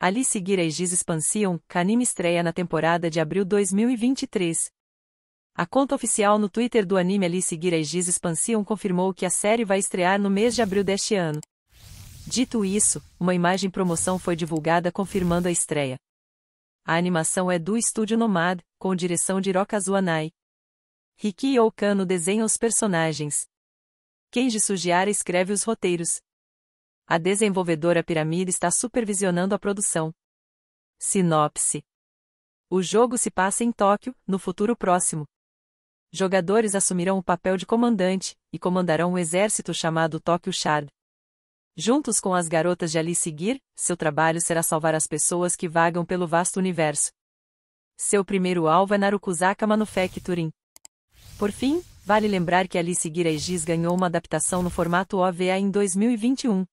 Ali seguir a Aegis Expansion, anime estreia na temporada de abril 2023. A conta oficial no Twitter do anime Ali seguir a Aegis Expansion confirmou que a série vai estrear no mês de abril deste ano. Dito isso, uma imagem promoção foi divulgada confirmando a estreia. A animação é do estúdio Nomad, com direção de Rokazu Anai. Riki Okano desenha os personagens. Kenji Sugiara escreve os roteiros. A desenvolvedora Piramide está supervisionando a produção. Sinopse: O jogo se passa em Tóquio, no futuro próximo. Jogadores assumirão o papel de comandante e comandarão um exército chamado Tóquio Shard. Juntos com as garotas de ali seguir, seu trabalho será salvar as pessoas que vagam pelo vasto universo. Seu primeiro alvo é Narukuzaka Manufacturing. Por fim, vale lembrar que ali seguir a Aegis ganhou uma adaptação no formato OVA em 2021.